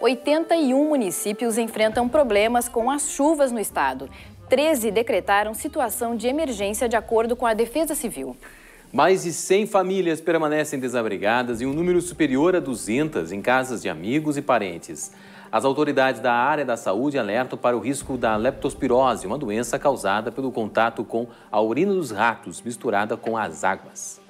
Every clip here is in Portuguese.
81 municípios enfrentam problemas com as chuvas no estado. 13 decretaram situação de emergência de acordo com a Defesa Civil. Mais de 100 famílias permanecem desabrigadas e um número superior a 200 em casas de amigos e parentes. As autoridades da área da saúde alertam para o risco da leptospirose, uma doença causada pelo contato com a urina dos ratos misturada com as águas.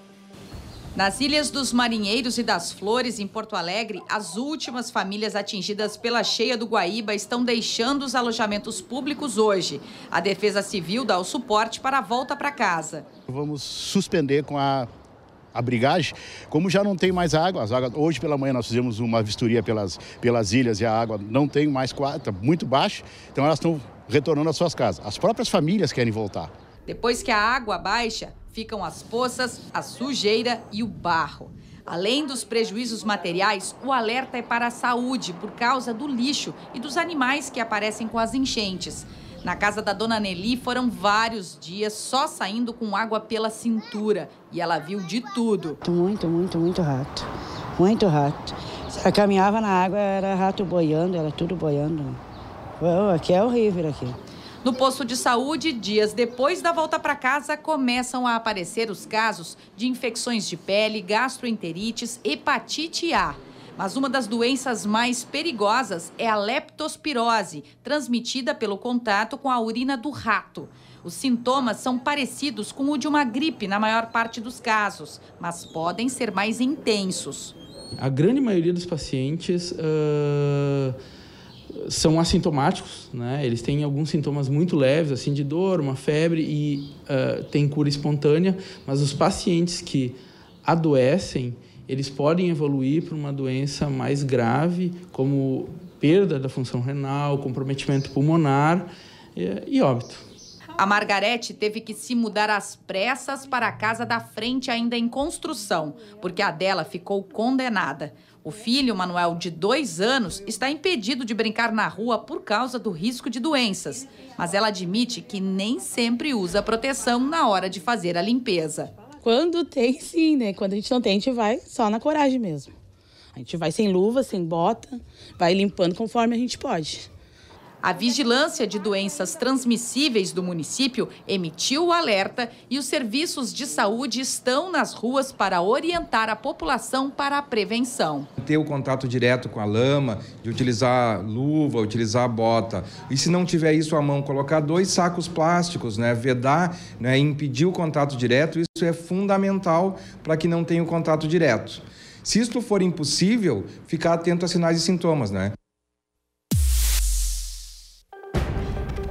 Nas Ilhas dos Marinheiros e das Flores, em Porto Alegre, as últimas famílias atingidas pela cheia do Guaíba estão deixando os alojamentos públicos hoje. A Defesa Civil dá o suporte para a volta para casa. Vamos suspender com a brigagem, como já não tem mais água, as águas, hoje pela manhã nós fizemos uma vistoria pelas, pelas ilhas e a água não tem mais, está muito baixo, então elas estão retornando às suas casas. As próprias famílias querem voltar. Depois que a água baixa, ficam as poças, a sujeira e o barro. Além dos prejuízos materiais, o alerta é para a saúde por causa do lixo e dos animais que aparecem com as enchentes. Na casa da dona Nelly foram vários dias só saindo com água pela cintura e ela viu de tudo. Muito, muito, muito rato. Muito rato. Ela caminhava na água, era rato boiando, era tudo boiando. Aqui é horrível aqui. No posto de saúde, dias depois da volta para casa, começam a aparecer os casos de infecções de pele, gastroenterites, hepatite A. Mas uma das doenças mais perigosas é a leptospirose, transmitida pelo contato com a urina do rato. Os sintomas são parecidos com o de uma gripe na maior parte dos casos, mas podem ser mais intensos. A grande maioria dos pacientes. Uh são assintomáticos, né? Eles têm alguns sintomas muito leves, assim, de dor, uma febre e uh, tem cura espontânea, mas os pacientes que adoecem, eles podem evoluir para uma doença mais grave, como perda da função renal, comprometimento pulmonar e, e óbito. A Margarete teve que se mudar às pressas para a casa da frente ainda em construção, porque a dela ficou condenada. O filho, Manuel, de dois anos, está impedido de brincar na rua por causa do risco de doenças. Mas ela admite que nem sempre usa proteção na hora de fazer a limpeza. Quando tem, sim, né? Quando a gente não tem, a gente vai só na coragem mesmo. A gente vai sem luva, sem bota, vai limpando conforme a gente pode. A Vigilância de Doenças Transmissíveis do município emitiu o alerta e os serviços de saúde estão nas ruas para orientar a população para a prevenção. Ter o contato direto com a lama, de utilizar luva, utilizar bota. E se não tiver isso à mão, colocar dois sacos plásticos, né? vedar, né? impedir o contato direto, isso é fundamental para que não tenha o contato direto. Se isto for impossível, ficar atento a sinais e sintomas, né?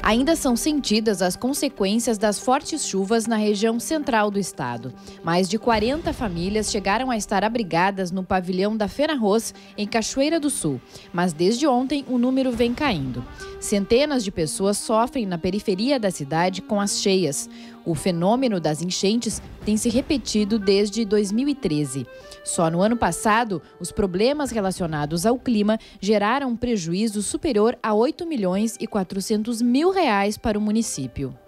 Ainda são sentidas as consequências das fortes chuvas na região central do estado. Mais de 40 famílias chegaram a estar abrigadas no pavilhão da Fena Ros em Cachoeira do Sul, mas desde ontem o número vem caindo. Centenas de pessoas sofrem na periferia da cidade com as cheias. O fenômeno das enchentes tem se repetido desde 2013. Só no ano passado, os problemas relacionados ao clima geraram um prejuízo superior a 8 milhões e 400 mil reais para o município.